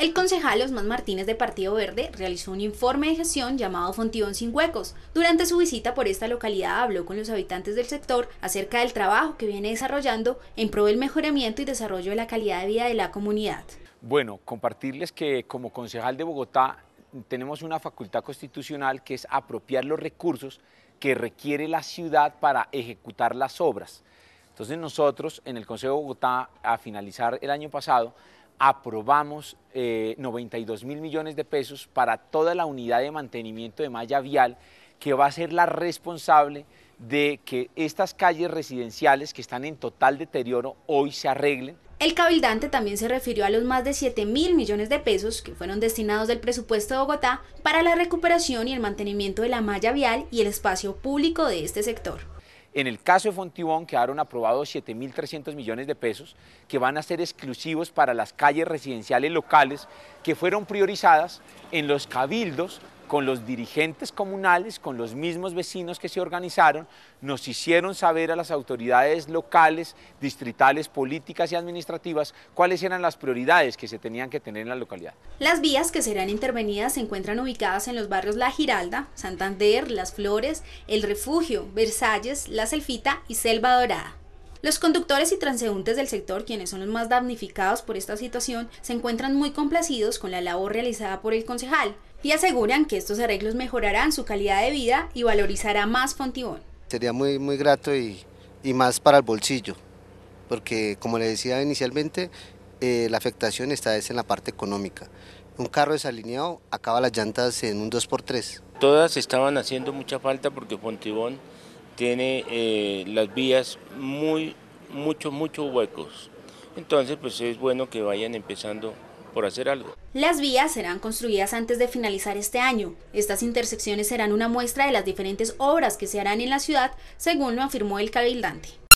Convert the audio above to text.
El concejal Osman Martínez de Partido Verde realizó un informe de gestión llamado Fontibón sin huecos. Durante su visita por esta localidad habló con los habitantes del sector acerca del trabajo que viene desarrollando en pro del mejoramiento y desarrollo de la calidad de vida de la comunidad. Bueno, compartirles que como concejal de Bogotá tenemos una facultad constitucional que es apropiar los recursos que requiere la ciudad para ejecutar las obras. Entonces nosotros en el Consejo de Bogotá, a finalizar el año pasado, aprobamos 92 eh, mil millones de pesos para toda la unidad de mantenimiento de malla vial que va a ser la responsable de que estas calles residenciales que están en total deterioro hoy se arreglen. El cabildante también se refirió a los más de 7 mil millones de pesos que fueron destinados del presupuesto de Bogotá para la recuperación y el mantenimiento de la malla vial y el espacio público de este sector. En el caso de Fontibón quedaron aprobados 7.300 millones de pesos que van a ser exclusivos para las calles residenciales locales que fueron priorizadas en los cabildos con los dirigentes comunales, con los mismos vecinos que se organizaron, nos hicieron saber a las autoridades locales, distritales, políticas y administrativas cuáles eran las prioridades que se tenían que tener en la localidad. Las vías que serán intervenidas se encuentran ubicadas en los barrios La Giralda, Santander, Las Flores, El Refugio, Versalles, La Selfita y Selva Dorada. Los conductores y transeúntes del sector, quienes son los más damnificados por esta situación, se encuentran muy complacidos con la labor realizada por el concejal y aseguran que estos arreglos mejorarán su calidad de vida y valorizará más Fontibón. Sería muy, muy grato y, más para el bolsillo, porque como le decía inicialmente, eh, la afectación está en la parte económica. Un carro desalineado acaba las llantas en un 2x3. Todas estaban haciendo mucha falta porque Fontibón tiene eh, las vías muy, mucho muchos huecos. Entonces, pues es bueno que vayan empezando por hacer algo. Las vías serán construidas antes de finalizar este año. Estas intersecciones serán una muestra de las diferentes obras que se harán en la ciudad, según lo afirmó el cabildante.